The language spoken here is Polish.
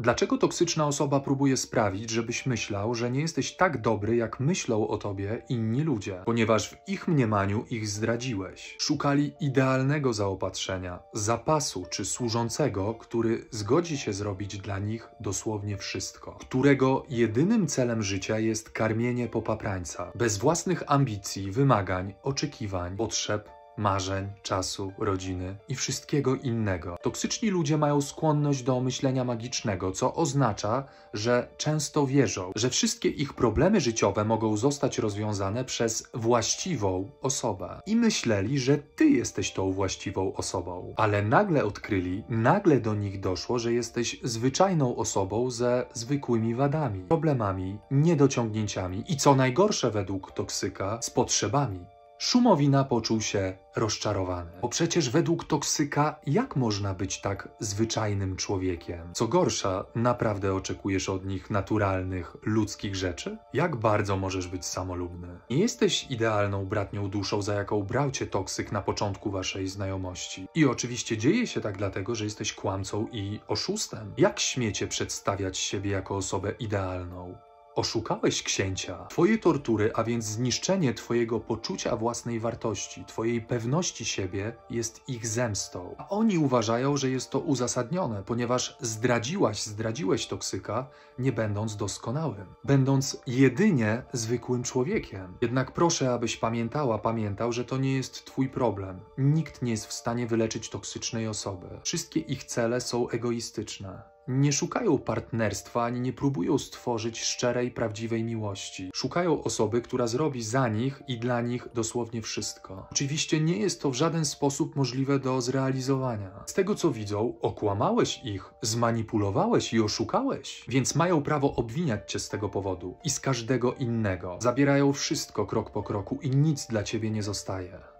Dlaczego toksyczna osoba próbuje sprawić, żebyś myślał, że nie jesteś tak dobry, jak myślą o tobie inni ludzie? Ponieważ w ich mniemaniu ich zdradziłeś. Szukali idealnego zaopatrzenia, zapasu czy służącego, który zgodzi się zrobić dla nich dosłownie wszystko, którego jedynym celem życia jest karmienie popaprańca, bez własnych ambicji, wymagań, oczekiwań, potrzeb marzeń, czasu, rodziny i wszystkiego innego. Toksyczni ludzie mają skłonność do myślenia magicznego, co oznacza, że często wierzą, że wszystkie ich problemy życiowe mogą zostać rozwiązane przez właściwą osobę. I myśleli, że ty jesteś tą właściwą osobą, ale nagle odkryli, nagle do nich doszło, że jesteś zwyczajną osobą ze zwykłymi wadami, problemami, niedociągnięciami i co najgorsze według toksyka, z potrzebami. Szumowina poczuł się rozczarowany. Bo przecież według toksyka, jak można być tak zwyczajnym człowiekiem? Co gorsza, naprawdę oczekujesz od nich naturalnych, ludzkich rzeczy? Jak bardzo możesz być samolubny? Nie jesteś idealną bratnią duszą, za jaką brał cię toksyk na początku waszej znajomości. I oczywiście dzieje się tak dlatego, że jesteś kłamcą i oszustem. Jak śmiecie przedstawiać siebie jako osobę idealną? Oszukałeś księcia. Twoje tortury, a więc zniszczenie twojego poczucia własnej wartości, twojej pewności siebie jest ich zemstą. A oni uważają, że jest to uzasadnione, ponieważ zdradziłaś, zdradziłeś toksyka, nie będąc doskonałym, będąc jedynie zwykłym człowiekiem. Jednak proszę, abyś pamiętała, pamiętał, że to nie jest twój problem. Nikt nie jest w stanie wyleczyć toksycznej osoby. Wszystkie ich cele są egoistyczne nie szukają partnerstwa ani nie próbują stworzyć szczerej, prawdziwej miłości. Szukają osoby, która zrobi za nich i dla nich dosłownie wszystko. Oczywiście nie jest to w żaden sposób możliwe do zrealizowania. Z tego co widzą, okłamałeś ich, zmanipulowałeś i oszukałeś, więc mają prawo obwiniać cię z tego powodu i z każdego innego. Zabierają wszystko krok po kroku i nic dla ciebie nie zostaje.